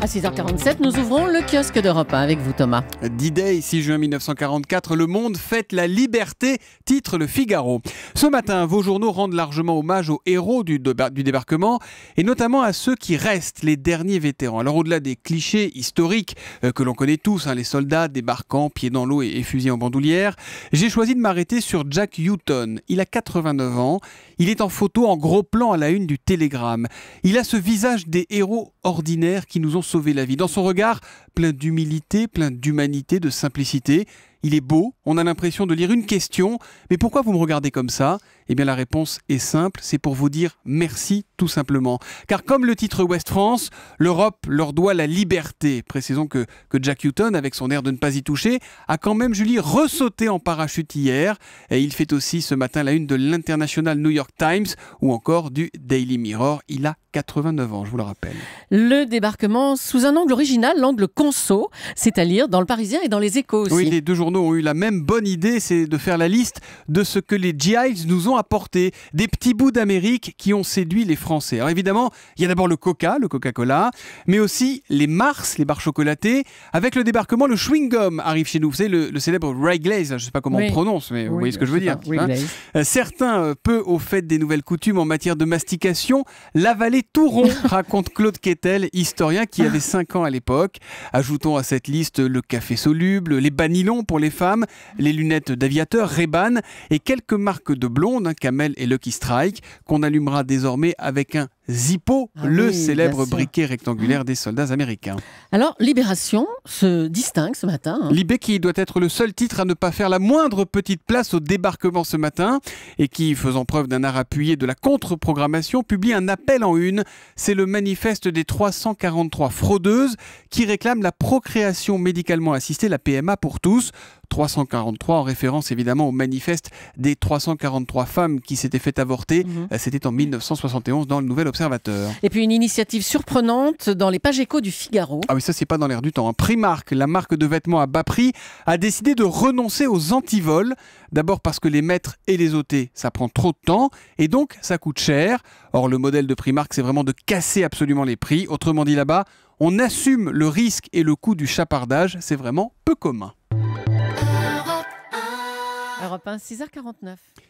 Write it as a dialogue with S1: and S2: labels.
S1: À 6h47, nous ouvrons le kiosque d'Europe 1 avec vous, Thomas. D-Day, 6 juin 1944, Le Monde fête la liberté, titre Le Figaro. Ce matin, vos journaux rendent largement hommage aux héros du, débarquement et notamment à ceux qui restent, les derniers vétérans. Alors, au-delà des clichés historiques euh, que l'on connaît tous, hein, les soldats débarquant, pieds dans l'eau et, et fusils en bandoulière, j'ai choisi de m'arrêter sur Jack Hutton. Il a 89 ans, il est en photo en gros plan à la une du Télégramme. Il a ce visage des héros ordinaires qui nous ont sauver la vie. Dans son regard, plein d'humilité, plein d'humanité, de simplicité, il est beau, on a l'impression de lire une question, mais pourquoi vous me regardez comme ça Eh bien la réponse est simple, c'est pour vous dire merci tout simplement. Car comme le titre West France, l'Europe leur doit la liberté. Précisons que, Jack Hutton, avec son air de ne pas y toucher, a quand même, Julie, ressauté en parachute hier, et il fait aussi ce matin la une de l'International New York Times ou encore du Daily Mirror. Il a 89 ans, je vous le rappelle.
S2: Le débarquement sous un angle original, l'angle conso, cest à lire dans le Parisien et dans les
S1: échos aussi. Oui, les deux jours nous ont eu la même bonne idée, c'est de faire la liste de ce que les GIs nous ont apporté, des petits bouts d'Amérique qui ont séduit les Français. Alors évidemment, il y a d'abord le Coca, le Coca-Cola, mais aussi les Mars, les barres chocolatées. Avec le débarquement, le chewing-gum arrive chez nous. Vous savez, le, célèbre Ray Glaze, hein, je ne sais pas comment on prononce, mais oui, vous voyez ce que je veux dire. Hein. Euh, certains, euh, peu au fait des nouvelles coutumes en matière de mastication, l'avaler tout rond, raconte Claude Ketel, historien qui avait 5 ans à l'époque. Ajoutons à cette liste le café soluble, les banilons pour les femmes, les lunettes d'aviateur ray et quelques marques de blondes, hein, Camel et Lucky Strike, qu'on allumera désormais avec un Zippo, ah le célèbre briquet rectangulaire des soldats américains.
S2: Alors, Libération se distingue ce matin. Hein.
S1: Libé qui doit être le seul titre à ne pas faire la moindre petite place au débarquement ce matin et qui, faisant preuve d'un art appuyé de la contre-programmation, publie un appel en une. C'est le manifeste des 343 fraudeuses qui réclament la procréation médicalement assistée, la PMA pour tous. 343 en référence évidemment au manifeste des 343 femmes qui s'étaient fait avorter. Mhm. Euh, c'était en 1971 dans le Nouvel Observatoire.
S2: Et puis une initiative surprenante dans les pages éco du Figaro.
S1: Ah oui, ça c'est pas dans l'air du temps. Hein. Primark, la marque de vêtements à bas prix, a décidé de renoncer aux antivols. D'abord parce que les mettre et les ôter, ça prend trop de temps et donc ça coûte cher. Or le modèle de Primark, c'est vraiment de casser absolument les prix. Autrement dit là-bas, on assume le risque et le coût du chapardage, c'est vraiment peu commun.
S2: Europe 1, 6h49.